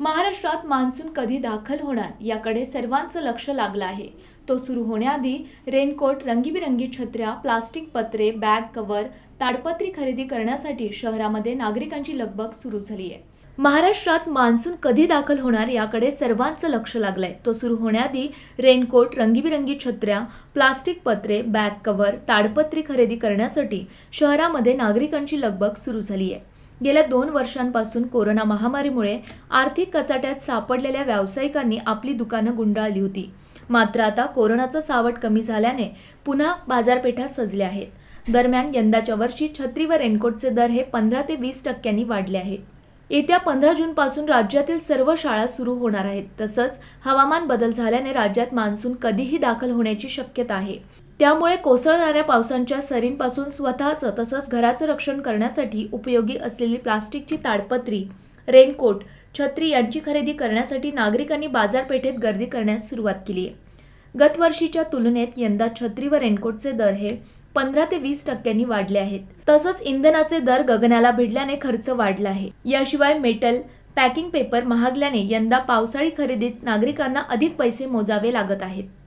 महाराष्ट्रात मान्सून कधी दाखल होणार याकडे सर्वांचं लक्ष लागलं आहे तो सुरू होण्याआधी रेनकोट रंगीबिरंगी छत्र्या प्लास्टिक पत्रे बॅग कवर ताडपत्री खरेदी करण्यासाठी शहरामध्ये नागरिकांची लगबग सुरू झाली आहे महाराष्ट्रात मान्सून कधी दाखल होणार याकडे सर्वांचं लक्ष लागलंय तो सुरू होण्याआधी रेनकोट रंगीबिरंगी छत्र्या प्लास्टिक पत्रे बॅग कव्हर ताडपत्री खरेदी करण्यासाठी शहरामध्ये नागरिकांची लगबग सुरू झाली आहे गेल्या दोन वर्षांपासून कोरोना महामारीमुळे आर्थिक कचाट्यात सापडलेल्या व्यावसायिकांनी आपली दुकानं गुंडाळली होती मात्र आता कोरोनाचं सावट कमी झाल्याने पुन्हा बाजारपेठा सजल्या आहेत दरम्यान यंदाच्या वर्षी छत्री व रेनकोटचे दर हे पंधरा ते वीस टक्क्यांनी वाढले आहेत येत्या पंधरा जूनपासून राज्यातील सर्व शाळा सुरू होणार आहेत तसंच हवामान बदल झाल्याने राज्यात मान्सून कधीही दाखल होण्याची शक्यता आहे त्यामुळे कोसळणाऱ्या पावसांच्या सरींपासून स्वतःचं तसंच घराचं रक्षण करण्यासाठी उपयोगी असलेली प्लास्टिकची ताडपत्री रेनकोट छत्री यांची खरेदी करण्यासाठी नागरिकांनी बाजारपेठेत गर्दी करण्यास सुरुवात केली आहे गतवर्षीच्या तुलनेत यंदा छत्री व रेनकोटचे दर हे पंधरा ते वीस टक्क्यांनी वाढले आहेत तसंच इंधनाचे दर गगनाला भिडल्याने खर्च वाढला आहे याशिवाय मेटल पॅकिंग पेपर महागल्याने यंदा पावसाळी खरेदीत नागरिकांना अधिक पैसे मोजावे लागत आहेत